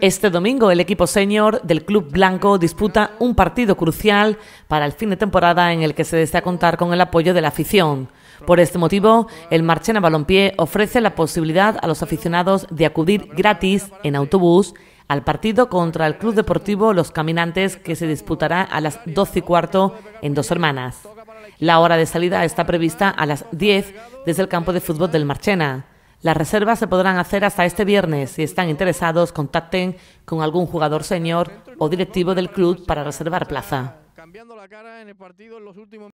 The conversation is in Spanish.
Este domingo el equipo senior del Club Blanco disputa un partido crucial para el fin de temporada en el que se desea contar con el apoyo de la afición. Por este motivo, el Marchena Balompié ofrece la posibilidad a los aficionados de acudir gratis en autobús al partido contra el Club Deportivo Los Caminantes que se disputará a las 12 y cuarto en dos hermanas. La hora de salida está prevista a las 10 desde el campo de fútbol del Marchena. Las reservas se podrán hacer hasta este viernes. Si están interesados, contacten con algún jugador senior o directivo del club para reservar plaza.